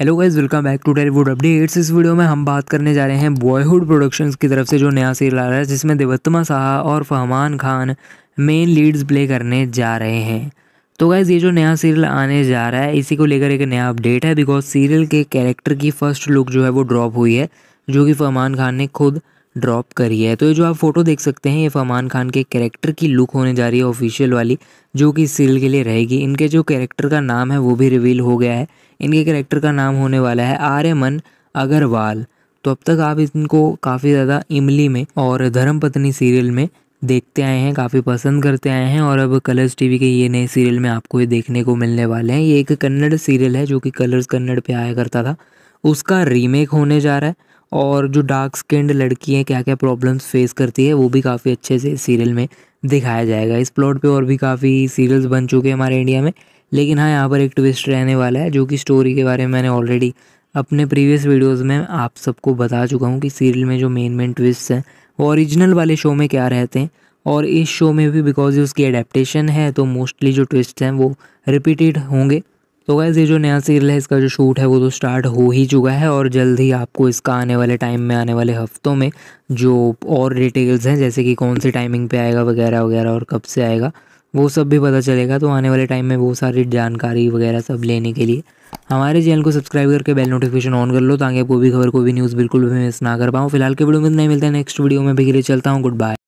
hello guys welcome back to Tellywood updates इस video में हम बात करने जा रहे हैं बॉयहुड प्रोडक्शंस की तरफ से जो नया सीरियल आ रहा है जिसमें देवत्मा साहा और Fahmaan Khan main leads play करने जा रहे हैं तो गाइज़ ये जो नया सीरियल आने जा रहा है इसी को लेकर एक नया अपडेट है बिकॉज सीरियल के कैरेक्टर की फर्स्ट लुक जो है वो ड्रॉप हुई है जो कि फहमान खान ने खुद ड्रॉप करी है तो ये जो आप फ़ोटो देख सकते हैं ये फमान खान के कैरेक्टर की लुक होने जा रही है ऑफिशियल वाली जो कि सीरियल के लिए रहेगी इनके जो कैरेक्टर का नाम है वो भी रिवील हो गया है इनके कैरेक्टर का नाम होने वाला है आर्यमन अग्रवाल तो अब तक आप इनको काफ़ी ज़्यादा इमली में और धर्मपत्नी सीरियल में देखते आए हैं काफ़ी पसंद करते आए हैं और अब कलर्स टीवी के ये नए सीरियल में आपको ये देखने को मिलने वाले हैं ये एक कन्नड़ सीरियल है जो कि कलर्स कन्नड़ पे आया करता था उसका रीमेक होने जा रहा है और जो डार्क स्किन्ड लड़की हैं क्या क्या प्रॉब्लम्स फेस करती है वो भी काफ़ी अच्छे से सीरियल में दिखाया जाएगा इस प्लॉट पे और भी काफ़ी सीरियल्स बन चुके हैं हमारे इंडिया में लेकिन हाँ यहाँ पर एक ट्विस्ट रहने वाला है जो कि स्टोरी के बारे में मैंने ऑलरेडी अपने प्रीवियस वीडियोस में आप सबको बता चुका हूँ कि सीरियल में जो मेन मेन ट्विस्ट हैं वो ओरिजिनल वाले शो में क्या रहते हैं और इस शो में भी बिकॉज उसकी अडेप्टेशन है तो मोस्टली जो ट्विस्ट हैं वो रिपीटेड होंगे तो वैसे ये जो नया सीरियल है इसका जो शूट है वो तो स्टार्ट हो ही चुका है और जल्द ही आपको इसका आने वाले टाइम में आने वाले हफ्तों में जो और डिटेल्स हैं जैसे कि कौन से टाइमिंग पे आएगा वगैरह वगैरह और कब से आएगा वो सब भी पता चलेगा तो आने वाले टाइम में वो सारी जानकारी वगैरह सब लेने के लिए हमारे चैनल को सब्सक्राइब करके बेल नोटिफिकेशन ऑन कर लो ताकि कोई भी खबर कोई भी न्यूज़ बिल्कुल भी मिस ना कर पाऊँ फिलहाल के वीडियो में नहीं मिलता है नेक्स्ट वीडियो में भी के लिए चलता हूँ गुड बाय